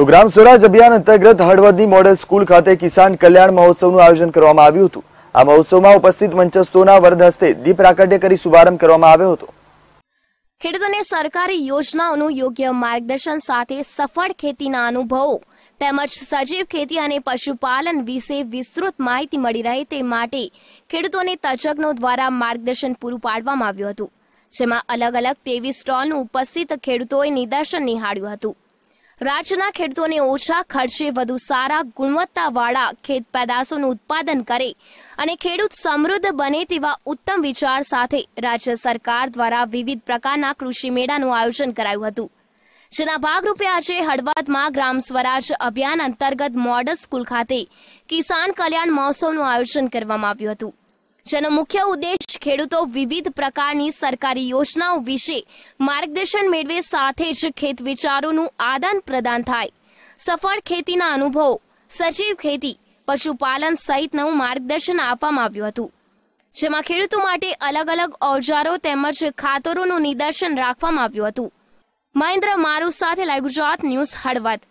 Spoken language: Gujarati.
તો ગ્રામ સ્વરાજ અભિયાન અંતર્ગત હળવદની મોડેલ સ્કૂલ ખાતે કિસાન કલ્યાણ મહોત્સવનું આયોજન કરવામાં આવ્યું હતું આ મહોત્સવમાં ઉપસ્થિત મંચસ્થોના વરદ હસ્તે દીપ પ્રાકટ્ય કરી શુભારંભ કરવામાં આવ્યો હતો ખેડૂતોને સરકારી યોજનાઓનું યોગ્ય માર્ગદર્શન સાથે સફળ ખેતીના અનુભવો તેમજ સજીવ ખેતી અને પશુપાલન વિશે વિસ્તૃત માહિતી મળી રહે તે માટે ખેડૂતોને તજજ્ઞો દ્વારા માર્ગદર્શન પૂરું પાડવામાં આવ્યું હતું જેમાં અલગ અલગ તેવીસ સ્ટોલનું ઉપસ્થિત ખેડૂતોએ નિદર્શન નિહાળ્યું હતું રાજ્યના ખેડૂતોને ઓછા ખર્ચે વધુ સારા ગુણવત્તાવાળા ખેત પેદાશોનું ઉત્પાદન કરે અને ખેડૂત સમૃદ્ધ બને તેવા ઉત્તમ વિચાર સાથે રાજ્ય સરકાર દ્વારા વિવિધ પ્રકારના કૃષિ મેળાનું આયોજન કરાયું હતું જેના ભાગરૂપે આજે હળવદમાં ગ્રામ સ્વરાજ અભિયાન અંતર્ગત મોડલ સ્કૂલ ખાતે કિસાન કલ્યાણ મહોત્સવનું આયોજન કરવામાં આવ્યું હતું જેનો મુખ્ય ઉદ્દેશ ખેડૂતો વિવિધ પ્રકારની સરકારી યોજનાઓ વિશે માર્ગદર્શન મેળવે સાથે જ ખેત વિચારોનું આદાન પ્રદાન થાય સફળ ખેતીના અનુભવો સજીવ ખેતી પશુપાલન સહિતનું માર્ગદર્શન આપવામાં આવ્યું હતું જેમાં ખેડૂતો માટે અલગ અલગ ઓજારો તેમજ ખાતરોનું નિદર્શન રાખવામાં આવ્યું હતું મહેન્દ્ર મારુ સાથે લાઈવ ગુજરાત ન્યૂઝ હળવદ